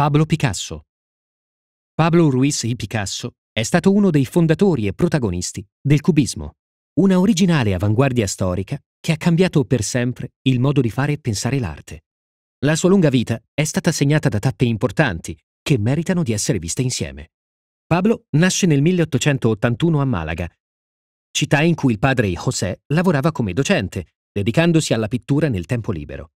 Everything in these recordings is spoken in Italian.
Pablo Picasso. Pablo Ruiz y Picasso è stato uno dei fondatori e protagonisti del cubismo, una originale avanguardia storica che ha cambiato per sempre il modo di fare e pensare l'arte. La sua lunga vita è stata segnata da tappe importanti che meritano di essere viste insieme. Pablo nasce nel 1881 a Malaga, città in cui il padre José lavorava come docente, dedicandosi alla pittura nel tempo libero.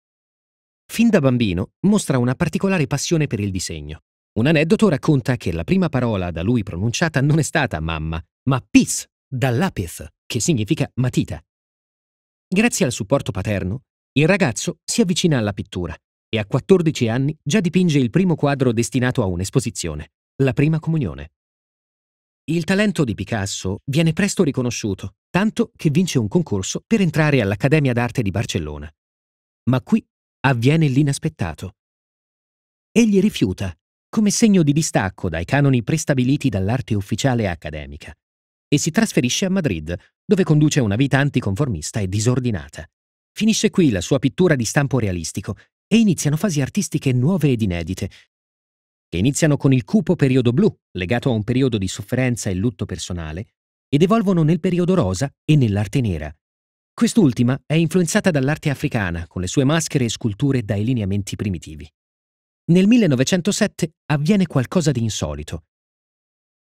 Fin da bambino mostra una particolare passione per il disegno. Un aneddoto racconta che la prima parola da lui pronunciata non è stata mamma, ma piz, dall'apith, che significa matita. Grazie al supporto paterno, il ragazzo si avvicina alla pittura e a 14 anni già dipinge il primo quadro destinato a un'esposizione, la prima comunione. Il talento di Picasso viene presto riconosciuto, tanto che vince un concorso per entrare all'Accademia d'arte di Barcellona. Ma qui avviene l'inaspettato. Egli rifiuta, come segno di distacco dai canoni prestabiliti dall'arte ufficiale accademica, e si trasferisce a Madrid, dove conduce una vita anticonformista e disordinata. Finisce qui la sua pittura di stampo realistico e iniziano fasi artistiche nuove ed inedite, che iniziano con il cupo periodo blu, legato a un periodo di sofferenza e lutto personale, ed evolvono nel periodo rosa e nell'arte nera, Quest'ultima è influenzata dall'arte africana, con le sue maschere e sculture dai lineamenti primitivi. Nel 1907 avviene qualcosa di insolito.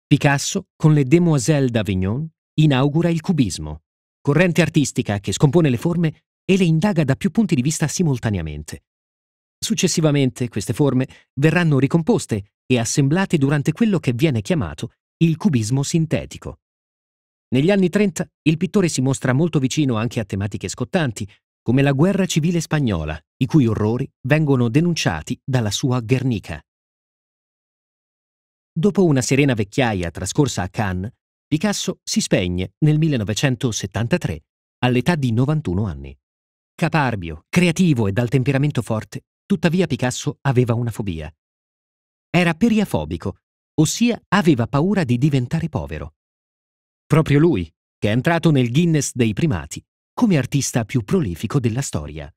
Picasso, con le Demoiselles d'Avignon, inaugura il cubismo, corrente artistica che scompone le forme e le indaga da più punti di vista simultaneamente. Successivamente queste forme verranno ricomposte e assemblate durante quello che viene chiamato il cubismo sintetico. Negli anni 30 il pittore si mostra molto vicino anche a tematiche scottanti, come la guerra civile spagnola, i cui orrori vengono denunciati dalla sua Guernica. Dopo una serena vecchiaia trascorsa a Cannes, Picasso si spegne nel 1973, all'età di 91 anni. Caparbio, creativo e dal temperamento forte, tuttavia Picasso aveva una fobia. Era periafobico, ossia aveva paura di diventare povero. Proprio lui, che è entrato nel Guinness dei primati come artista più prolifico della storia.